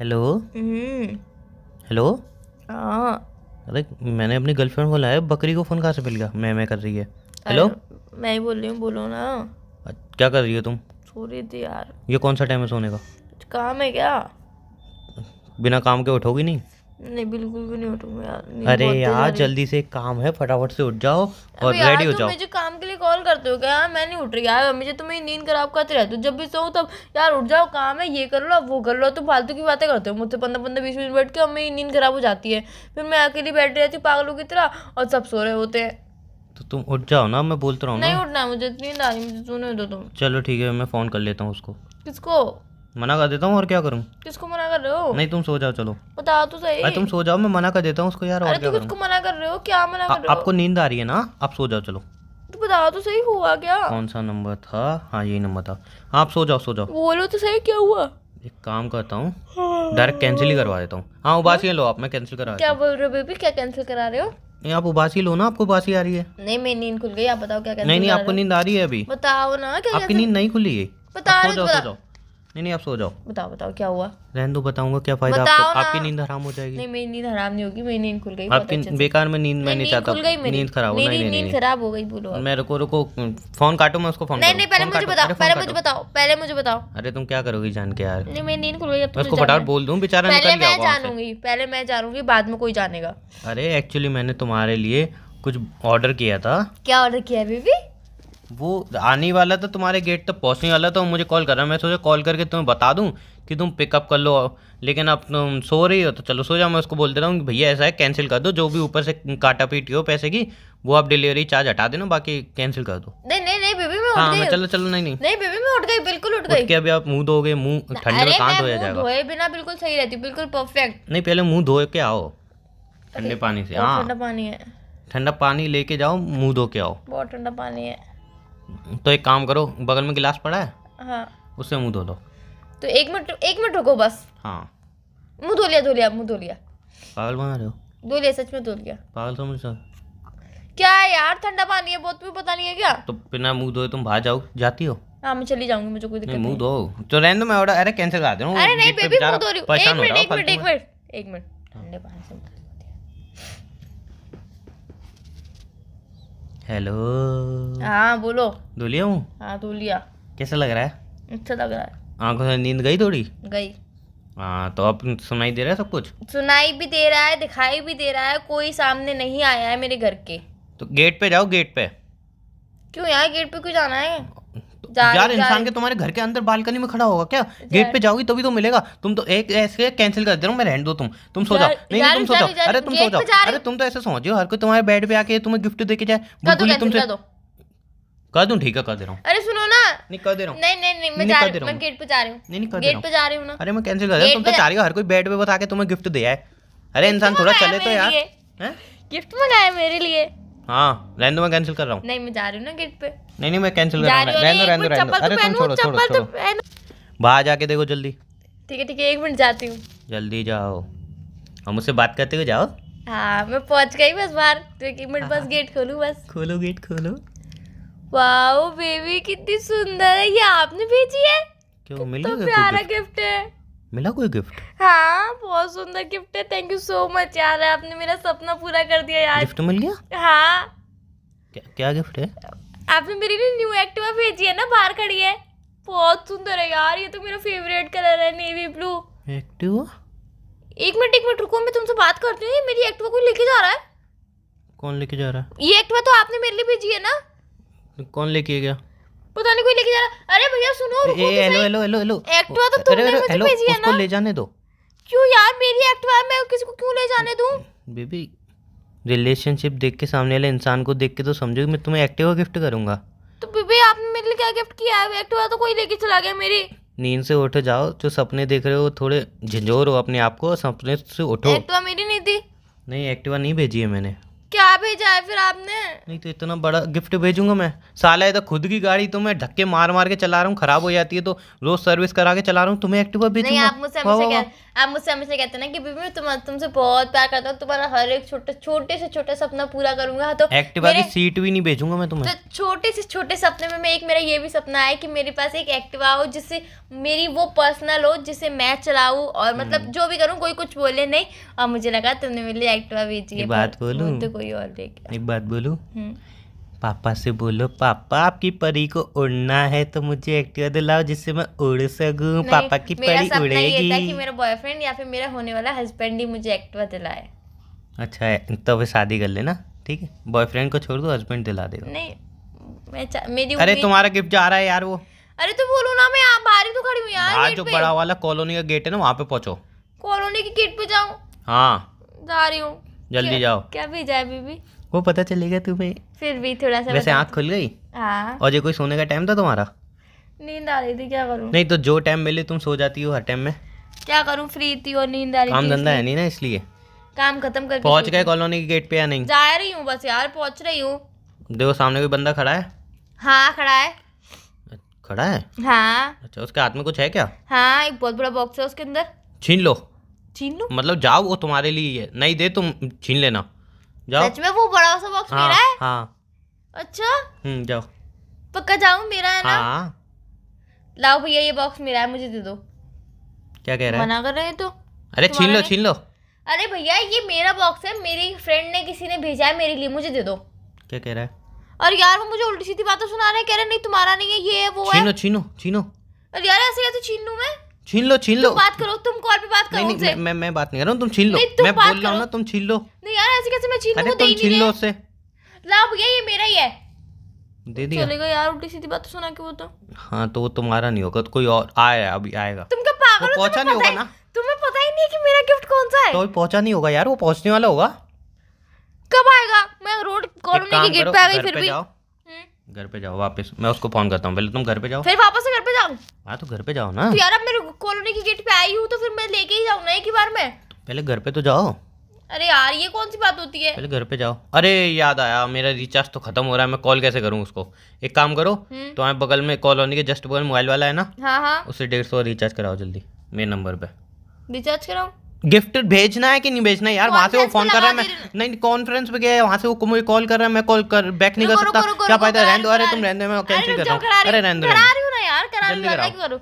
Hello hello हम्म। हाँ अरे मैंने अपनी गर्लफ्रेंड को लाया बकरी को फ़ोन कहाँ से मिल गया मैं मैं कर रही है हेलो मैं ही बोल रही हूँ बोलो ना क्या कर रही हो तुम सो रही थी यार ये कौन सा टाइम है सोने का काम है क्या बिना काम के उठोगी नहीं नहीं बिल्कुल भी नहीं उठूंगा यार अरे यार जल्दी से काम है फटाफट से उठ जाओ और रेडी हो जाओ मुझे काम के लिए कॉल करते हो क्या मैं नहीं उठ रही यार मुझे तुम्हें नींद खराब करते रहते हो जब भी सो तब यार उठ जाओ काम है ये कर लो वो कर लो तुम फालतू की बातें करते हो मुझसे पंद्रह पंद्रह बीस मिनट बैठ के और मेरी नींद खराब हो जाती है फिर मैं अकेली बैठ रहती हूँ पागलों की तरह और सब सो रहे होते हैं तो तुम उठ जाओ ना मैं बोलता रहा हूँ नहीं उठना मुझे नींद आ रही मुझे सोने दो तुम चलो ठीक है मैं फ़ोन कर लेता हूँ उसको किसको मना कर देता हूँ और क्या करूँ किसको मना कर रहे हो नहीं तुम सो जाओ चलो बता तो सही अरे तुम सो जाओ मैं मना कर देता हूँ उसको यार और क्या किसको मना कर रहे हो क्या मना कर रहे हो आपको नींद आ रही है ना आप सो जाओ चलो तो बताओ तो सही हुआ क्या कौन सा नंबर था हाँ यही नंबर था आप सो जाओ सो जाओ बोलो तो सही क्या हुआ एक काम करता हूँ डायरेक्ट कैंसिल ही करवा देता हूँ हाँ उबासी लो आप मैं कैंसिल करा क्या बोल रहे हो बेबी क्या कैंसिल करा रहे हो नहीं आप उबासी लो ना आपको उबासी आ रही है नहीं मेरी नींद खुल गई आप बताओ क्या नहीं नहीं आपको नींद आ रही है अभी बताओ ना क्या आपकी नींद नहीं खुली है बताओ नहीं नहीं आप सो जाओ बताओ बताओ क्या हुआ रहने दो बताऊंगा क्या फायदा आपको आपकी नींद हराम हो जाएगी नहीं मेरी नींद हराम नहीं होगी मेरी नींद खुल गई आपकी बेकार में नींद मैं नहीं चाहता नींद खराब हो गई नींद खराब हो गई बोलो मैं रुको रुको फोन काटो मैं उसको फोन नहीं नहीं पहले मुझे बताओ पहले मुझे बताओ पहले मुझे बताओ अरे तुम क्या करोगी जान के यार नहीं मेरी नींद खुल गई तो उसको फटाफट बोल दूं बेचारा पहले मैं जानूंगी पहले मैं जानूंगी बाद में कोई जानेगा अरे एक्चुअली मैंने तुम्हारे लिए कुछ ऑर्डर किया था क्या ऑर्डर किया बेबी वो आने वाला था तो तुम्हारे गेट तक पहुँचने वाला था वो मुझे कॉल कर रहा मैं सोचा कॉल करके तुम्हें बता दूँ कि तुम पिकअप कर लो लेकिन अब तुम सो रही हो तो चलो सो जाओ मैं उसको बोल दे रहा हूँ भैया ऐसा है कैंसिल कर दो जो भी ऊपर से काटा पीटी हो पैसे की वो आप डिलीवरी चार्ज हटा देना बाकी कैंसिल कर दो नहीं नहीं नहीं बेबी मैं हाँ, उठ हाँ, गई चलो चलो नहीं नहीं नहीं बेबी मैं उठ गई बिल्कुल उठ गई अभी आप मुंह धोगे मुंह ठंडे में कांत हो जाएगा धोए बिना बिल्कुल सही रहती बिल्कुल परफेक्ट नहीं पहले मुंह धो के आओ ठंडे पानी से हाँ ठंडा पानी है ठंडा पानी लेके जाओ मुंह धो के आओ बहुत ठंडा पानी है तो एक काम करो बगल में गिलास पड़ा है हाँ उससे मुंह धो लो तो एक मिनट एक मिनट रुको बस हाँ मुंह धो लिया धो लिया मुंह धो लिया पागल बना रहे हो धो लिया सच में धो लिया पागल समझ सर क्या है यार ठंडा पानी है बहुत भी पता नहीं है क्या तो बिना मुंह धोए तुम बाहर जाओ जाती हो हाँ मैं चली जाऊंगी मुझे कोई दिक्कत नहीं मुंह धो तो रहने दो मैं ऑर्डर अरे कैंसिल करा दे रहा हूं अरे नहीं बेबी मुंह धो रही हूं एक मिनट एक मिनट एक मिनट मिनट ठंडे पानी से हेलो हाँ बोलो धुलिया हूँ हाँ धुलिया कैसा लग रहा है अच्छा लग रहा है आंखों से नींद गई थोड़ी गई हाँ तो अब सुनाई दे रहा है सब कुछ सुनाई भी दे रहा है दिखाई भी दे रहा है कोई सामने नहीं आया है मेरे घर के तो गेट पे जाओ गेट पे क्यों यार गेट पे क्यों जाना है यार इंसान के तुम्हारे घर के अंदर बालकनी में खड़ा होगा क्या गेट पे जाओगी तभी तो मिलेगा तुम तो एक ऐसे कैंसिल कर दे रहा हूँ मैं रहने दो तुम तुम सो जाओ नहीं तुम सो जाओ अरे तुम सो जाओ अरे तुम तो ऐसे समझो हर कोई तुम्हारे बेड पे आके तुम्हें गिफ्ट देके जाए तो तुमसे कर दूं ठीक है कर दे रहा हूँ अरे सुनो ना नहीं कर दे रहा हूँ नहीं नहीं नहीं मैं जा रही हूँ मैं गेट पे जा रही हूँ नहीं नहीं कर गेट पे जा रही हूँ ना अरे मैं कैंसिल कर रहा हूँ तुम तो चाह रही हो हर कोई बेड पे बता के तुम्हें गिफ्ट दिया है अरे इंसान थोड़ा चले तो यार गिफ्ट मंगाया मेरे लिए हाँ रहने दो मैं कैंसिल कर रहा हूँ नहीं मैं जा रही हूँ ना गेट पे नहीं नहीं मैं कैंसिल कर रहा हूँ रहने दो रहने दो रहने दो अरे तुम छोड़ो छोड़ो तो छोड़ो बाहर जाके देखो जल्दी ठीक है ठीक है एक मिनट जाती हूँ जल्दी जाओ हम उससे बात करते हुए जाओ हाँ मैं पहुँच गई बस बाहर तो एक मिनट बस गेट हाँ। खोलूँ बस खोलो गेट खोलो वाओ बेबी कितनी सुंदर है ये आपने भेजी है क्यों मिली तो प्यारा गिफ्ट है मिला कोई गिफ्ट हाँ बहुत सुंदर गिफ्ट है थैंक यू सो मच यार आपने मेरा सपना पूरा कर दिया यार गिफ्ट मिल गया हाँ क्या, क्या गिफ्ट है आपने मेरे लिए न्यू एक्टिवा भेजी है ना बाहर खड़ी है बहुत सुंदर है यार ये तो मेरा फेवरेट कलर है नेवी ब्लू एक्टिवा एक मिनट एक मिनट रुको मैं तुमसे बात करती हूँ मेरी एक्टिवा कोई लेके जा रहा है कौन लेके जा रहा है ये एक्टिवा तो आपने मेरे लिए भेजी है ना कौन लेके गया पता नहीं कोई लेके जा रहा अरे भैया सुनो रुको तो ए, hello hello hello hello Activa तो तुमने मुझे भेजी है ना उसको ले जाने दो क्यों यार मेरी एक्टिवा है मैं किसी को क्यों ले जाने दूं बेबी रिलेशनशिप देख के सामने वाले इंसान को देख के तो समझो मैं तुम्हें एक्टिवा गिफ्ट करूंगा तो बेबी आपने मेरे लिए क्या गिफ्ट किया है एक्टिवा तो कोई लेके चला गया मेरी नींद से उठ जाओ जो सपने देख रहे हो थोड़े झिझोर हो अपने आप को सपने से उठो एक्टिवा मेरी नहीं थी नहीं एक्टिवा नहीं भेजी है मैंने क्या भेजा है फिर आपने नहीं तो इतना बड़ा गिफ्ट भेजूंगा मैं साला है तो खुद की गाड़ी तो मैं धक्के मार मार के चला रहा हूँ खराब हो जाती है तो रोज सर्विस करा के चला रहा हूँ तुम्हें एक्टिव आप मुझसे हमेशा आप मुझसे हमेशा कहते ना कि बीबी मैं तुम तुमसे बहुत प्यार करता हूँ तुम्हारा हर एक छोटे छोटे से छोटा सपना पूरा करूंगा तो एक्टिवा की सीट भी नहीं भेजूंगा मैं तुम्हें तो छोटे से छोटे सपने में मैं एक मेरा ये भी सपना है कि मेरे पास एक एक्टिवा हो जिससे मेरी वो पर्सनल हो जिसे मैं चलाऊ और मतलब हम्म। जो भी करूँ कोई कुछ बोले नहीं और मुझे लगा तुमने मेरे लिए एक्टिवा भेजी बात बोलू तो, तो कोई और देगा एक बात बोलूँ हम्म। पापा से बोलो पापा आपकी परी को उड़ना है तो मुझे एक्टिवा दिलाओ जिससे मैं उड़ सकूं पापा की परी उड़ेगी था कि मेरा बॉयफ्रेंड या फिर मेरा होने वाला हस्बैंड ही मुझे एक्टिवा दिलाए अच्छा है तो वे शादी कर लेना ठीक है बॉयफ्रेंड को छोड़ दो हस्बैंड दिला देगा नहीं मैं मेरी अरे तुम्हारा गिफ्ट जा रहा है यार वो अरे तो बोलो ना मैं बाहर ही तो खड़ी हूँ यार जो बड़ा वाला कॉलोनी का गेट है ना वहाँ पे पहुँचो कॉलोनी के गेट पे जाऊँ हाँ जा रही हूँ जल्दी जाओ क्या भेजा है बीबी वो पता चलेगा तुम्हें फिर भी थोड़ा सा वैसे आँख खुल गई हाँ और ये कोई सोने का टाइम था तुम्हारा नींद आ रही थी क्या करूँ नहीं तो जो टाइम मिले तुम सो जाती हो हर टाइम में क्या करूँ फ्री थी और नींद आ रही काम धंधा है नहीं ना इसलिए काम खत्म कर पहुंच गए कॉलोनी के गेट पे या नहीं जा रही हूँ बस यार पहुंच रही हूँ देखो सामने कोई बंदा खड़ा है हाँ खड़ा है खड़ा है हाँ अच्छा उसके हाथ में कुछ है क्या हाँ एक बहुत बड़ा बॉक्स है उसके अंदर छीन लो छीन लू मतलब जाओ वो तुम्हारे लिए है नहीं दे तुम छीन लेना जाओ सच में वो बड़ा सा बॉक्स हाँ, मेरा है हाँ अच्छा हम्म जाओ पक्का जाऊं मेरा है ना हाँ लाओ भैया ये बॉक्स मेरा है मुझे दे दो क्या कह रहा है मना कर रहे हैं तो अरे छीन लो छीन लो अरे भैया ये मेरा बॉक्स है मेरी फ्रेंड ने किसी ने भेजा है मेरे लिए मुझे दे दो क्या कह रहा है और यार वो मुझे उल्टी सीधी बातें सुना रहे हैं कह रहे नहीं तुम्हारा नहीं है ये है वो है छीनो छीनो छीनो अरे यार ऐसे कैसे छीन लूं मैं छीन लो छीन लो बात करो तुम कॉल पे बात करो नहीं, नहीं, मैं मैं बात नहीं कर रहा हूँ तुम छीन लो मैं बोल रहा हूँ ना तुम छीन लो नहीं यार ऐसे कैसे मैं छीन लूँ तुम छीन लो उससे ला भैया ये मेरा ही है दे दिया चलेगा यार उल्टी सीधी बात तो सुना के वो तो हाँ तो वो तुम्हारा नहीं होगा तो कोई और आया अभी आएगा तुम क्या पागल हो पहुंचा नहीं होगा ना तुम्हें पता ही नहीं है कि मेरा गिफ्ट कौन सा है तो पहुंचा नहीं होगा यार वो पहुंचने वाला होगा कब आएगा मैं रोड कॉलोनी के गेट पे आ गई फिर भी हम्म। घर पे जाओ वापस मैं उसको फोन करता हूँ पहले तुम घर पे जाओ फिर वापस पे जाऊँ हाँ तो घर पे जाओ ना तो यार अब मेरे कॉलोनी के गेट पे आई हूँ तो फिर मैं लेके ही जाऊँ ना एक ही बार में तो पहले घर पे तो जाओ अरे यार ये कौन सी बात होती है पहले घर पे जाओ अरे याद आया मेरा रिचार्ज तो खत्म हो रहा है मैं कॉल कैसे करूँ उसको एक काम करो हम्म। तो आप बगल में कॉलोनी के जस्ट बगल मोबाइल वाला है ना हाँ हाँ उससे डेढ़ सौ रिचार्ज कराओ जल्दी मेरे नंबर पे रिचार्ज कराओ गिफ्ट भेजना है कि नहीं भेजना है यार वहाँ से वो फोन कर रहा है मैं नहीं कॉन्फ्रेंस पे गया है वहाँ से वो मुझे कॉल कर रहा है मैं कॉल कर बैक नहीं कर सकता क्या फायदा रहने दो अरे तुम रहने दो मैं कैंसिल कर रहा हूँ अरे रहने दो ना यार करा लूंगा क्या करूँ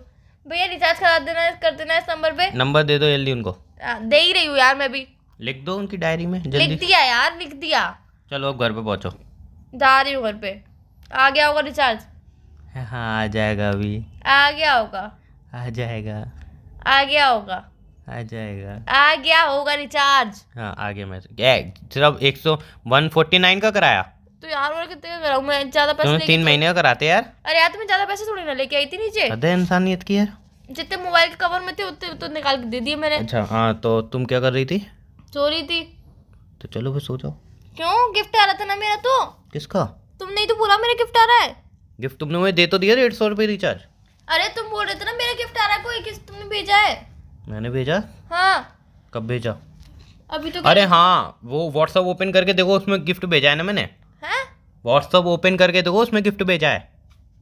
भैया रिचार्ज करा देना कर देना इस नंबर पे नंबर दे दो जल्दी उनको हाँ, दे ही रही हूँ यार मैं भी लिख दो उनकी डायरी में जल्दी लिख दिया यार लिख दिया चलो अब घर पे पहुँचो जा रही हूँ घर पे आ गया होगा रिचार्ज हाँ आ जाएगा अभी आ गया होगा आ जाएगा आ गया होगा आ जाएगा आ गया होगा रिचार्ज हाँ आ गया मैं सिर्फ एक सौ वन फोर्टी नाइन का कराया तो यार और कितने का कराऊं मैं ज्यादा पैसे तीन महीने का कराते यार अरे यार तुम्हें ज्यादा पैसे थोड़ी ना लेके आई थी नीचे इंसानियत की यार जितने मोबाइल के कवर में थे उतने तो निकाल के दे दिए मैंने अच्छा हाँ तो तुम क्या कर रही थी सो रही थी तो चलो फिर सो जाओ क्यों गिफ्ट आ रहा था ना मेरा तो किसका तो बोला मेरा गिफ्ट आ रहा है गिफ्ट तुमने मुझे दे तो दिया डेढ़ सौ रुपये रिचार्ज अरे तुम बोल रहे थे ना मेरा गिफ्ट आ रहा है कोई किस तुमने भेजा है मैंने भेजा हाँ कब भेजा अभी तो अरे हाँ वो व्हाट्सअप ओपन करके देखो उसमें गिफ्ट भेजा है ना मैंने व्हाट्सअप ओपन करके देखो तो उसमें गिफ्ट भेजा है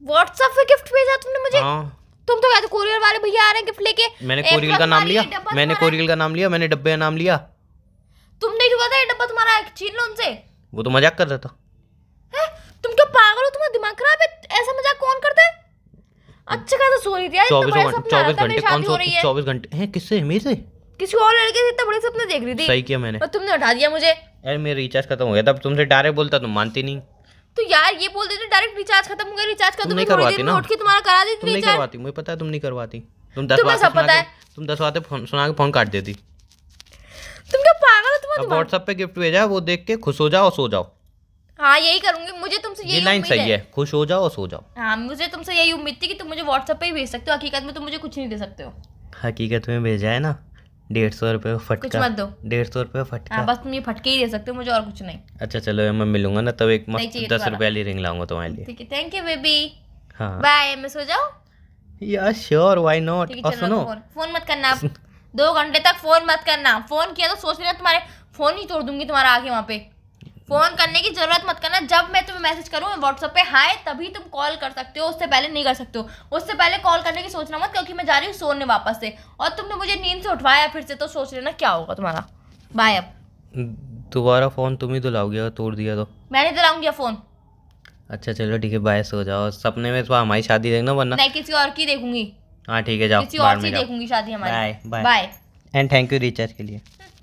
व्हाट्सअप पे गिफ्ट भेजा तुमने मुझे हाँ तुम तो कहते तो कोरियर वाले भैया आ रहे हैं गिफ्ट लेके मैंने कोरियर का नाम लिया मैंने कोरियर का नाम लिया मैंने डब्बे का नाम लिया तुमने क्यों कहा ये डब्बा तुम्हारा है छीन लो उनसे वो तो मजाक कर रहा था तुम क्या पागल हो तुम्हारा दिमाग खराब है ऐसा मजाक कौन करता है अच्छा खासा सो रही थी यार चौबीस घंटे चौबीस घंटे कौन सो रही है चौबीस घंटे हैं किससे मेरे से किसी और लड़के से इतना बड़े सपने देख रही थी सही किया मैंने और तुमने उठा दिया मुझे यार मेरा रिचार्ज खत्म हो गया था तुमसे डायरेक्ट बोलता तुम तो मानती नहीं तो यार ये बोल देते डायरेक्ट रिचार्ज खत्म हो गया रिचार्ज का तुमने करवाती ना उठ के तुम्हारा करा देती तुम नहीं करवाती मुझे पता है तुम नहीं करवाती तुम दस बार सब पता है तुम दस बार फोन सुना के फोन काट देती तुम क्या पागल हो तुम व्हाट्सएप पे गिफ्ट भेजा वो देख के खुश हो जाओ और सो जाओ हाँ यही करूंगी मुझे तुमसे यही लाइन सही है खुश हो जाओ और सो जाओ हाँ मुझे तुमसे यही उम्मीद थी कि तुम मुझे व्हाट्सएप पे ही भेज सकते हो हकीकत में तुम मुझे कुछ नहीं दे सकते हो हकीकत में भेजा है ना डेढ़ सौ रुपये फटका मत दो डेढ़ सौ रुपये फटका हाँ, बस तुम ये फटके ही दे सकते हो मुझे और कुछ नहीं अच्छा चलो मैं मिलूंगा ना तब एक दस रुपये वाली रिंग लाऊंगा तुम्हारे लिए ठीक है थैंक यू बेबी बाय मैं सो जाओ या श्योर व्हाई नॉट और सुनो फोन मत करना दो घंटे तक फोन मत करना फोन किया तो सोच रहे तुम्हारे फोन ही तोड़ दूंगी तुम्हारा आगे वहाँ पे फ़ोन करने की ज़रूरत मत करना जब मैं तुम्हें मैसेज करूँ व्हाट्सअप पे हाय तभी तुम कॉल कर सकते हो उससे पहले नहीं कर सकते हो उससे पहले कॉल करने की सोचना मत क्योंकि मैं जा रही हूँ सोने वापस से और तुमने मुझे नींद से उठवाया फिर से तो सोच लेना क्या होगा तुम्हारा बाय अब दोबारा फ़ोन तुम ही दिलाओगी अगर तोड़ दिया तो मैं नहीं दिलाऊंगी फ़ोन अच्छा चलो ठीक है बाय सो जाओ सपने में तो हमारी शादी देखना वरना मैं किसी और की देखूंगी हाँ ठीक है जाओ किसी और की देखूंगी शादी हमारी bye bye and thank you recharge के लिए